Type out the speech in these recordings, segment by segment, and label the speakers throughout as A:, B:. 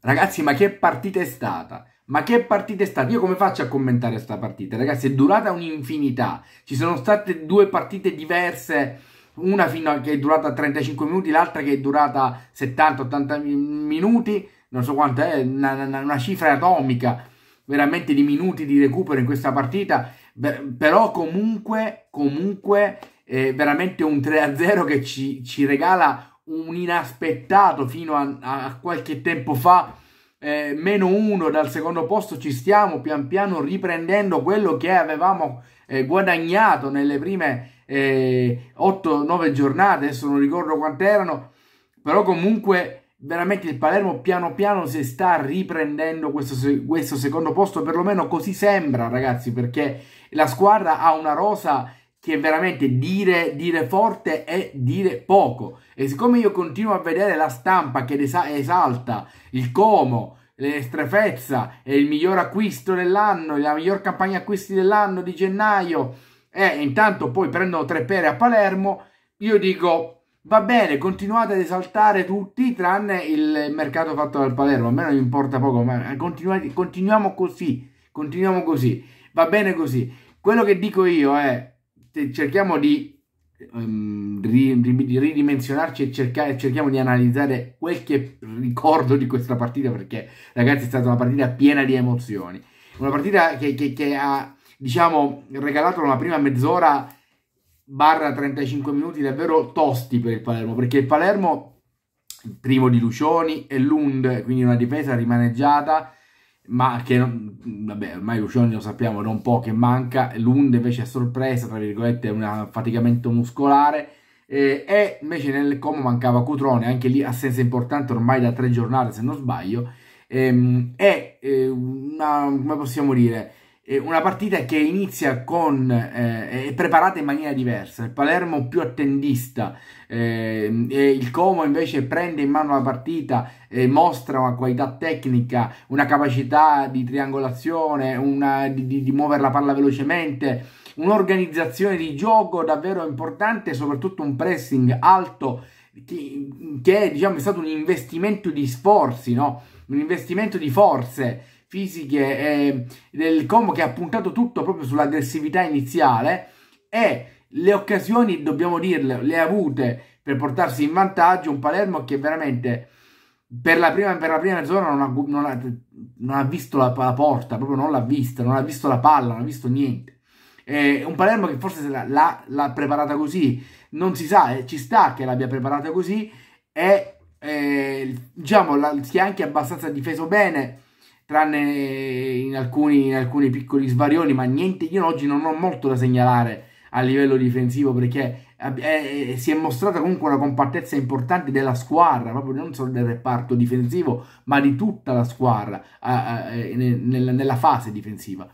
A: Ragazzi, ma che partita è stata? Ma che partita è stata? Io come faccio a commentare questa partita? Ragazzi, è durata un'infinità. Ci sono state due partite diverse, una fino a, che è durata 35 minuti, l'altra che è durata 70-80 minuti, non so quanto è, una, una, una cifra atomica veramente di minuti di recupero in questa partita, però comunque, comunque eh, veramente un 3-0 che ci, ci regala un inaspettato fino a, a qualche tempo fa, eh, meno uno dal secondo posto, ci stiamo pian piano riprendendo quello che avevamo eh, guadagnato nelle prime eh, 8-9 giornate, adesso non ricordo quante erano, però comunque veramente il Palermo piano piano si sta riprendendo questo, questo secondo posto, perlomeno così sembra ragazzi, perché la squadra ha una rosa che veramente dire, dire, forte è dire poco. E siccome io continuo a vedere la stampa che esalta il Como, l'estrefezza e il miglior acquisto dell'anno, la miglior campagna acquisti dell'anno di gennaio, e intanto poi prendono tre pere a Palermo, io dico va bene, continuate ad esaltare tutti tranne il mercato fatto dal Palermo, a me non importa poco, ma continuiamo così, continuiamo così, va bene così. Quello che dico io è cerchiamo di um, ridimensionarci e cercare, cerchiamo di analizzare quel che ricordo di questa partita perché ragazzi è stata una partita piena di emozioni una partita che, che, che ha diciamo regalato una prima mezz'ora barra 35 minuti davvero tosti per il Palermo perché il Palermo primo di Lucioni e Lund quindi una difesa rimaneggiata ma che vabbè, ormai Lucioni lo sappiamo da un po' che manca, l'Unde invece è sorpresa, tra virgolette, è un affaticamento muscolare, eh, e invece nel Como mancava Cutrone, anche lì assenza importante ormai da tre giornate se non sbaglio, ehm, è eh, una, come possiamo dire, una partita che inizia con eh, è preparata in maniera diversa il Palermo più attendista eh, e il Como invece prende in mano la partita e mostra una qualità tecnica una capacità di triangolazione una, di, di, di muovere la palla velocemente un'organizzazione di gioco davvero importante soprattutto un pressing alto che, che diciamo, è stato un investimento di sforzi no? un investimento di forze fisiche eh, del combo che ha puntato tutto proprio sull'aggressività iniziale e le occasioni, dobbiamo dirle, le ha avute per portarsi in vantaggio un Palermo che veramente per la prima, per la prima mezz'ora non ha, non ha, non ha visto la, la, porta, proprio non l'ha vista, non ha visto la palla, non ha visto niente. Eh, un Palermo che forse l'ha, preparata così, non si sa, eh, ci sta che l'abbia preparata così e eh, diciamo la, si è anche abbastanza difeso bene tranne in alcuni, in alcuni piccoli svarioni, ma niente, io oggi non ho molto da segnalare a livello difensivo perché è, è, si è mostrata comunque una compattezza importante della squadra, proprio non solo del reparto difensivo, ma di tutta la squadra a, a, eh, nel, nella fase difensiva.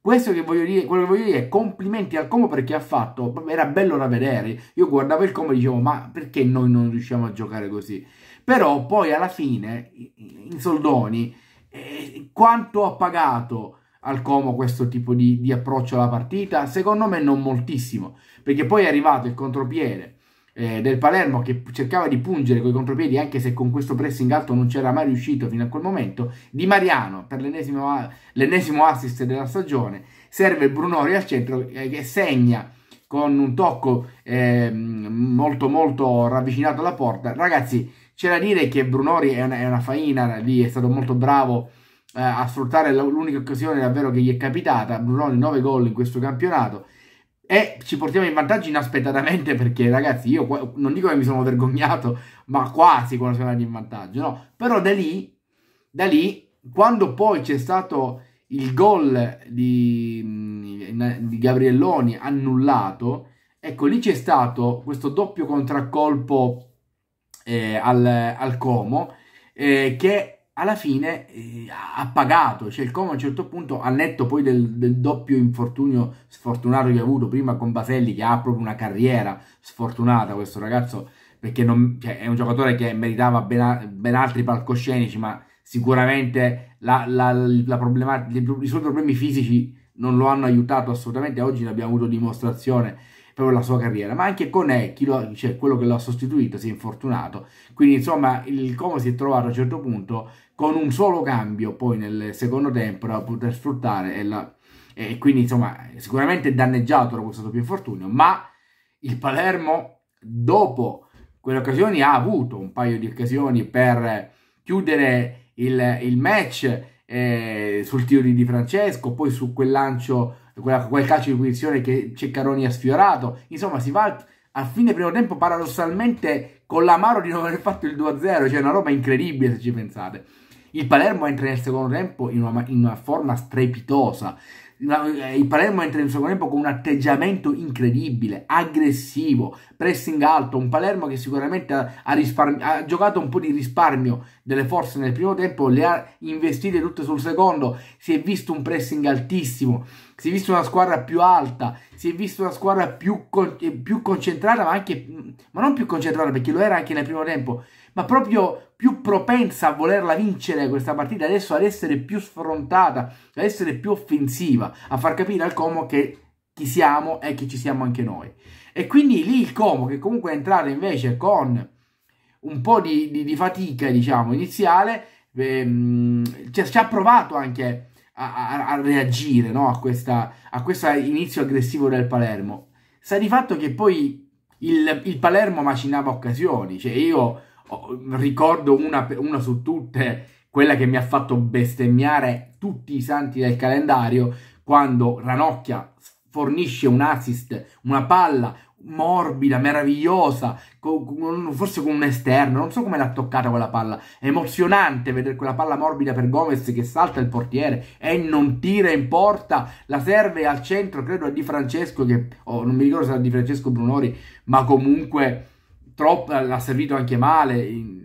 A: Questo che voglio dire, quello che voglio dire è complimenti al Como perché ha fatto, era bello da vedere, io guardavo il Como e dicevo ma perché noi non riusciamo a giocare così? Però poi alla fine in soldoni eh, quanto ha pagato al Como questo tipo di, di, approccio alla partita? Secondo me non moltissimo, perché poi è arrivato il contropiede eh, del Palermo che cercava di pungere coi contropiedi anche se con questo pressing alto non c'era mai riuscito fino a quel momento. Di Mariano per l'ennesimo, l'ennesimo assist della stagione serve Brunori al centro eh, che segna con un tocco eh, molto molto ravvicinato alla porta. Ragazzi, c'è da dire che Brunori è una, è una faina, lì è stato molto bravo eh, a sfruttare l'unica occasione davvero che gli è capitata. Brunori 9 gol in questo campionato e ci portiamo in vantaggio inaspettatamente perché ragazzi io non dico che mi sono vergognato ma quasi quando siamo andati in vantaggio no però da lì, da lì quando poi c'è stato il gol di, mm, di, Gabrielloni annullato ecco lì c'è stato questo doppio contraccolpo eh, al, al, Como, eh, che alla fine eh, ha pagato, cioè il Como a un certo punto, ha netto poi del, del, doppio infortunio sfortunato che ha avuto prima con Baselli, che ha proprio una carriera sfortunata questo ragazzo, perché non, cioè, è un giocatore che meritava ben, ben altri palcoscenici, ma sicuramente la, la, la problema, i suoi problemi fisici non lo hanno aiutato assolutamente, oggi ne abbiamo avuto dimostrazione proprio la sua carriera, ma anche con Conecchi, cioè quello che l'ha sostituito, si è infortunato. Quindi insomma il Como si è trovato a un certo punto con un solo cambio poi nel secondo tempo da poter sfruttare e, la, e quindi insomma sicuramente danneggiato da questo doppio infortunio, ma il Palermo dopo quelle occasioni ha avuto un paio di occasioni per chiudere il, il match eh, sul tiro di Francesco, poi su quel lancio quella, quel calcio di punizione che Ceccaroni ha sfiorato. Insomma, si va a fine primo tempo paradossalmente con l'amaro di non aver fatto il 2-0, cioè una roba incredibile se ci pensate. Il Palermo entra nel secondo tempo in una, in una forma strepitosa, eh, il Palermo entra in secondo tempo con un atteggiamento incredibile, aggressivo, pressing alto, un Palermo che sicuramente ha, ha, ha, giocato un po' di risparmio delle forze nel primo tempo, le ha investite tutte sul secondo, si è visto un pressing altissimo, si è visto una squadra più alta, si è visto una squadra più, con più concentrata, ma, anche, mm, ma non più concentrata perché lo era anche nel primo tempo, ma proprio più propensa a volerla vincere questa partita adesso, ad essere più sfrontata, ad essere più offensiva, a far capire al Como che chi siamo e che ci siamo anche noi. E quindi lì il Como, che comunque è entrato invece con un po' di, di, di fatica, diciamo, iniziale, ehm, ci, ci, ha provato anche a, a, a reagire no? a, questa, a questo inizio aggressivo del Palermo. Sa di fatto che poi il, il Palermo macinava occasioni, cioè io ricordo una, una su tutte, quella che mi ha fatto bestemmiare tutti i santi del calendario, quando Ranocchia fornisce un assist, una palla morbida, meravigliosa, con, forse con un esterno, non so come l'ha toccata quella palla, è emozionante vedere quella palla morbida per Gomez che salta il portiere e non tira in porta, la serve al centro, credo a Di Francesco, che oh, non mi ricordo se era Di Francesco Brunori, ma comunque troppo, l'ha servito anche male, in,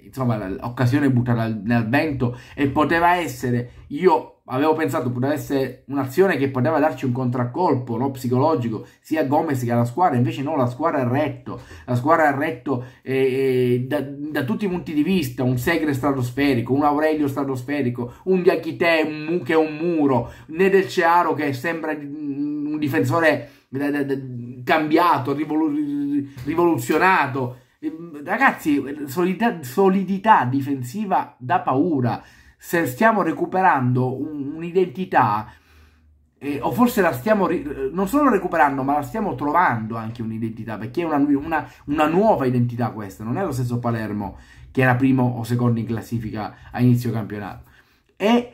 A: insomma l'occasione buttata nel vento e poteva essere, io avevo pensato poteva essere un'azione che poteva darci un contraccolpo no? psicologico sia a Gomez che alla squadra, invece no, la squadra ha retto, la squadra ha retto eh, da, da, tutti i punti di vista, un Segre stratosferico, un Aurelio stratosferico, un Diachite che è un muro, Cearo che sembra un difensore cambiato, rivoluzionario, rivoluzionato. Ehm, ragazzi, solidità, solidità difensiva da paura. Se stiamo recuperando un'identità, eh, o forse la stiamo non solo recuperando, ma la stiamo trovando anche un'identità, perché è una, una, una nuova identità questa. Non è lo stesso Palermo che era primo o secondo in classifica a inizio campionato. E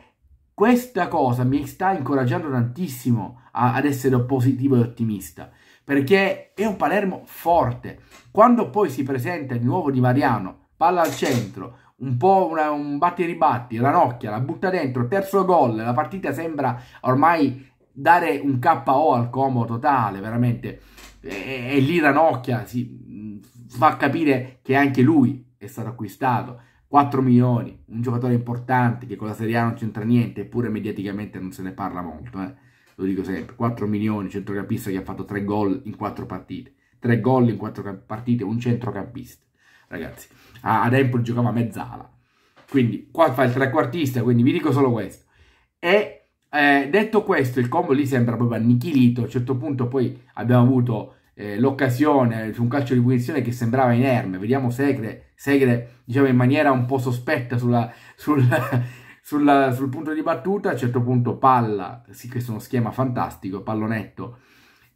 A: questa cosa mi sta incoraggiando tantissimo a, ad essere positivo e ottimista perché è un Palermo forte. Quando poi si presenta il nuovo di Mariano, palla al centro, un po' una, un batti e ribatti, Ranocchia la butta dentro, terzo gol, la partita sembra ormai dare un KO al Como totale, veramente. E, e lì Ranocchia si mm, fa capire che anche lui è stato acquistato. 4 milioni, un giocatore importante che con la Serie A non c'entra niente, eppure mediaticamente non se ne parla molto. Eh lo dico sempre, 4 milioni, centrocampista che ha fatto 3 gol in 4 partite, 3 gol in 4 partite, un centrocampista, ragazzi, ad Empoli giocava a mezzala, quindi qua fa il trequartista, quindi vi dico solo questo, e eh, detto questo il combo lì sembra proprio annichilito, a un certo punto poi abbiamo avuto eh, l'occasione su un calcio di punizione che sembrava inerme, vediamo Segre, Segre diciamo in maniera un po' sospetta sulla, sulla sul, sul punto di battuta, a un certo punto palla, sì questo è uno schema fantastico, pallonetto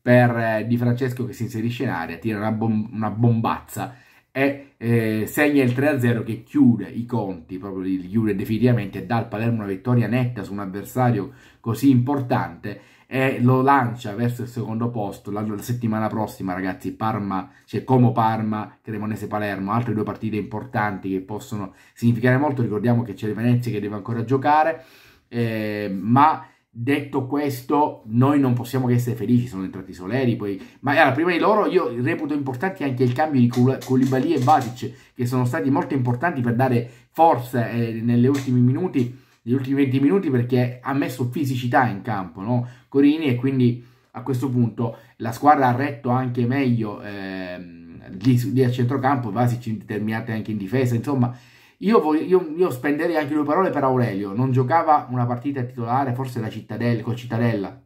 A: per eh, Di Francesco che si inserisce in aria, tira una, bom- una bombazza e eh, segna il 3-0 che chiude i conti, proprio li chiude definitivamente, e dà al Palermo una vittoria netta su un avversario così importante e lo lancia verso il secondo posto. La, la settimana prossima, ragazzi, Parma, c'è cioè Como Parma, Cremonese Palermo, altre due partite importanti che possono significare molto. Ricordiamo che c'è Venezia che deve ancora giocare, eh, ma Detto questo, noi non possiamo che essere felici, sono entrati Soleri, poi... ma allora, prima di loro io reputo importanti anche il cambio di Koulibaly e Vatic che sono stati molto importanti per dare forza eh, negli ultimi minuti negli ultimi 20 minuti perché ha messo fisicità in campo, no? Corini e quindi a questo punto la squadra ha retto anche meglio ehm, lì, lì a centrocampo, Vasic determinate anche in difesa, insomma io, voglio, io, io, spenderei anche due parole per Aurelio, non giocava una partita titolare, forse la Cittadella, con Cittadella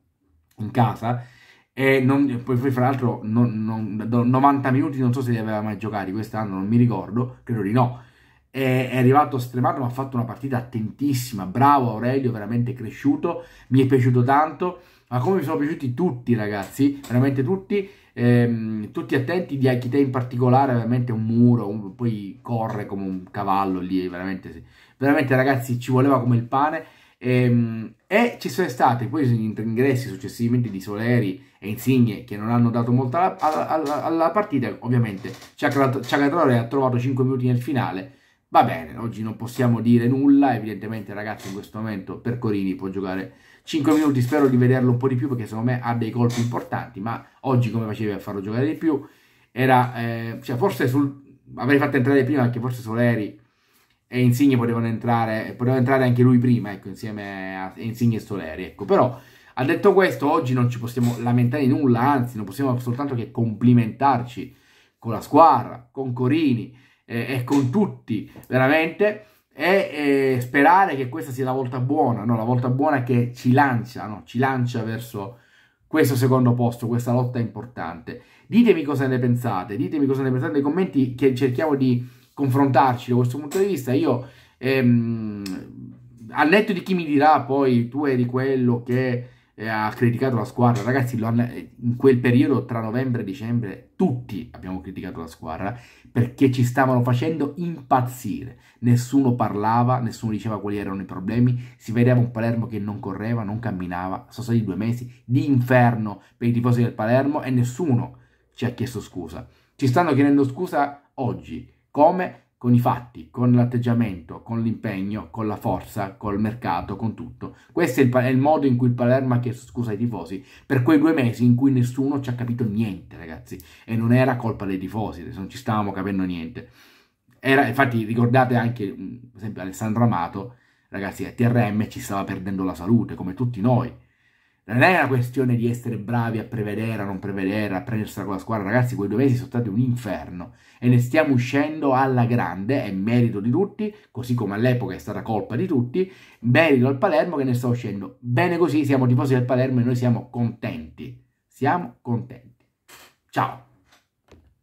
A: in casa, e non, poi, poi, fra l'altro non, non, 90 minuti non so se li aveva mai giocati quest'anno, non mi ricordo, credo di no, è arrivato stremato ma ha fatto una partita attentissima bravo Aurelio veramente cresciuto mi è piaciuto tanto ma come mi sono piaciuti tutti ragazzi veramente tutti ehm, tutti attenti di Akite in particolare veramente un muro un, poi corre come un cavallo lì veramente sì. veramente ragazzi ci voleva come il pane ehm, e ci sono stati poi gli ingressi successivamente di Soleri e Insigne che non hanno dato molto alla, alla, alla partita ovviamente Ciacatore ha trovato 5 minuti nel finale Va bene, oggi non possiamo dire nulla, evidentemente ragazzi in questo momento per Corini può giocare 5 minuti, spero di vederlo un po' di più perché secondo me ha dei colpi importanti, ma oggi come facevi a farlo giocare di più? Era, eh, cioè forse sul, avrei fatto entrare prima anche forse Soleri e Insigne potevano entrare, poteva entrare anche lui prima, ecco, insieme a Insigne e Soleri, ecco, però ha detto questo, oggi non ci possiamo lamentare di nulla, anzi non possiamo soltanto che complimentarci con la squadra, con Corini, eh, è con tutti, veramente, e eh, sperare che questa sia la volta buona, no? la volta buona che ci lancia, no? ci lancia verso questo secondo posto, questa lotta importante. Ditemi cosa ne pensate, ditemi cosa ne pensate nei commenti che cerchiamo di confrontarci da questo punto di vista. Io, ehm, al netto di chi mi dirà poi tu eri quello che eh, ha criticato la squadra, ragazzi, in quel periodo tra novembre e dicembre tutti abbiamo criticato la squadra perché ci stavano facendo impazzire. Nessuno parlava, nessuno diceva quali erano i problemi. Si vedeva un Palermo che non correva, non camminava. Sono stati due mesi di inferno per i tifosi del Palermo e nessuno ci ha chiesto scusa. Ci stanno chiedendo scusa oggi. Come? con i fatti, con l'atteggiamento, con l'impegno, con la forza, col mercato, con tutto. Questo è il, è il modo in cui il Palermo ha chiesto scusa ai tifosi per quei due mesi in cui nessuno ci ha capito niente, ragazzi. E non era colpa dei tifosi, non ci stavamo capendo niente. Era, infatti, ricordate anche, per esempio, Alessandro Amato, ragazzi, a TRM ci stava perdendo la salute, come tutti noi non è una questione di essere bravi a prevedere, a non prevedere, a prendersela con la squadra. Ragazzi, quei due mesi sono stati un inferno e ne stiamo uscendo alla grande. È merito di tutti, così come all'epoca è stata colpa di tutti. Merito al Palermo che ne sta uscendo. Bene così, siamo tifosi del Palermo e noi siamo contenti. Siamo contenti. Ciao.